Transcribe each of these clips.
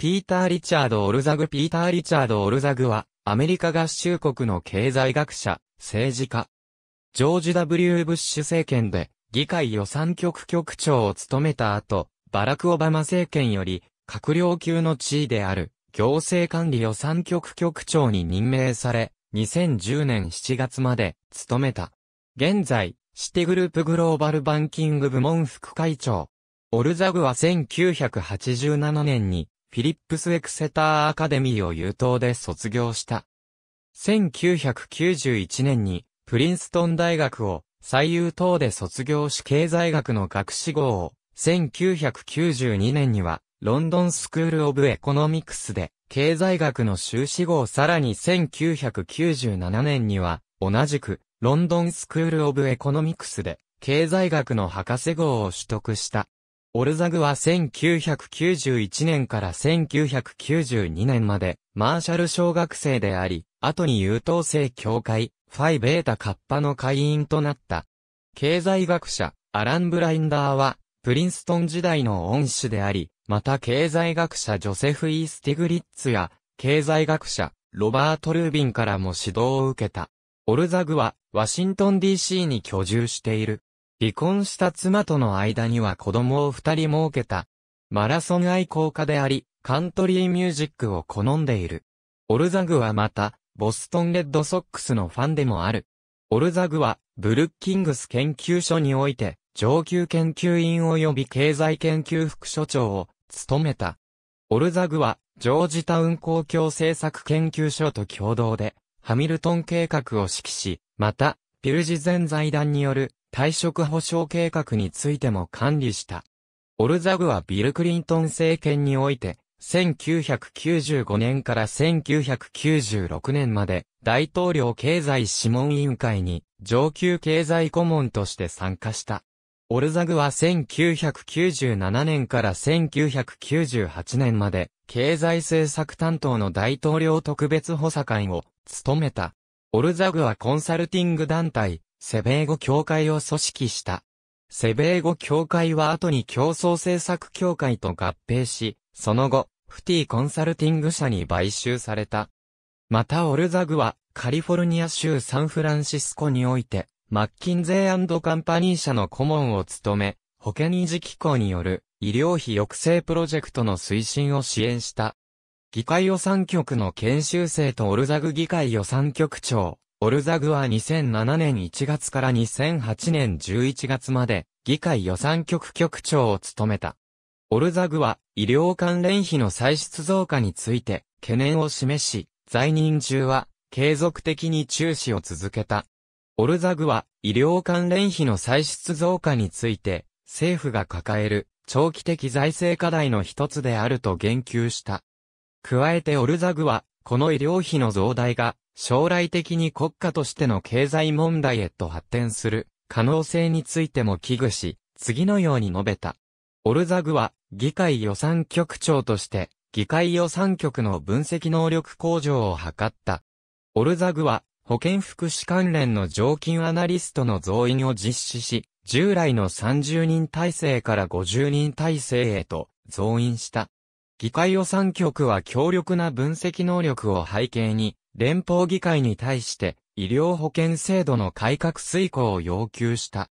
ピーター・リチャード・オルザグピーター・リチャード・オルザグは、アメリカ合衆国の経済学者、政治家。ジョージ・ W・ ブッシュ政権で、議会予算局局長を務めた後、バラク・オバマ政権より、閣僚級の地位である、行政管理予算局局長に任命され、2010年7月まで、務めた。現在、シティグループグローバルバンキング部門副会長。オルザグは1987年にフィリップス・エクセター・アカデミーを優等で卒業した。1991年にプリンストン大学を最優等で卒業し経済学の学士号を、1992年にはロンドンスクール・オブ・エコノミクスで経済学の修士号さらに1997年には同じくロンドンスクール・オブ・エコノミクスで経済学の博士号を取得した。オルザグは1991年から1992年まで、マーシャル小学生であり、後に優等生協会、ファイベータカッパの会員となった。経済学者、アラン・ブラインダーは、プリンストン時代の恩師であり、また経済学者ジョセフ・イースティグリッツや、経済学者、ロバート・ルービンからも指導を受けた。オルザグは、ワシントン DC に居住している。離婚した妻との間には子供を二人設けた。マラソン愛好家であり、カントリーミュージックを好んでいる。オルザグはまた、ボストンレッドソックスのファンでもある。オルザグは、ブルッキングス研究所において、上級研究員及び経済研究副所長を務めた。オルザグは、ジョージタウン公共政策研究所と共同で、ハミルトン計画を指揮し、また、ピルジ前財団による退職保障計画についても管理した。オルザグはビル・クリントン政権において、1995年から1996年まで大統領経済諮問委員会に上級経済顧問として参加した。オルザグは1997年から1998年まで経済政策担当の大統領特別補佐官を務めた。オルザグはコンサルティング団体セベーゴ協会を組織した。セベーゴ協会は後に競争政策協会と合併し、その後、フティコンサルティング社に買収された。またオルザグは、カリフォルニア州サンフランシスコにおいて、マッキンゼーカンパニー社の顧問を務め、保健維持機構による医療費抑制プロジェクトの推進を支援した。議会予算局の研修生とオルザグ議会予算局長、オルザグは2007年1月から2008年11月まで議会予算局局長を務めた。オルザグは医療関連費の歳出増加について懸念を示し、在任中は継続的に注視を続けた。オルザグは医療関連費の歳出増加について政府が抱える長期的財政課題の一つであると言及した。加えてオルザグはこの医療費の増大が将来的に国家としての経済問題へと発展する可能性についても危惧し、次のように述べた。オルザグは議会予算局長として議会予算局の分析能力向上を図った。オルザグは保健福祉関連の常勤アナリストの増員を実施し、従来の30人体制から50人体制へと増員した。議会予算局は強力な分析能力を背景に、連邦議会に対して医療保険制度の改革遂行を要求した。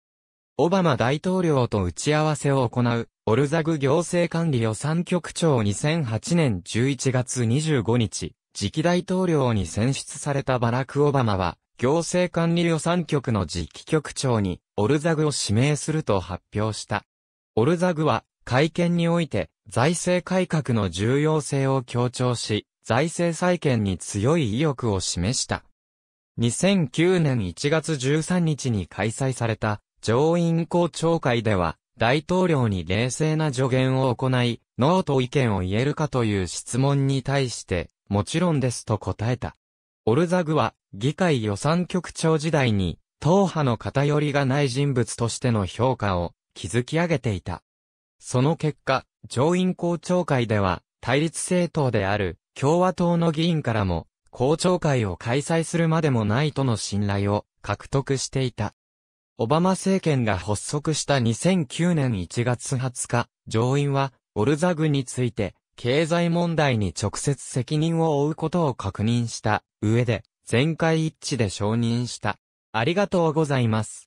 オバマ大統領と打ち合わせを行う、オルザグ行政管理予算局長2008年11月25日、次期大統領に選出されたバラク・オバマは、行政管理予算局の次期局長に、オルザグを指名すると発表した。オルザグは、会見において、財政改革の重要性を強調し、財政再建に強い意欲を示した。2009年1月13日に開催された上院公聴会では大統領に冷静な助言を行い、ノーと意見を言えるかという質問に対して、もちろんですと答えた。オルザグは議会予算局長時代に党派の偏りがない人物としての評価を築き上げていた。その結果、上院公聴会では対立政党である共和党の議員からも、公聴会を開催するまでもないとの信頼を獲得していた。オバマ政権が発足した2009年1月20日、上院は、オルザグについて、経済問題に直接責任を負うことを確認した上で、全会一致で承認した。ありがとうございます。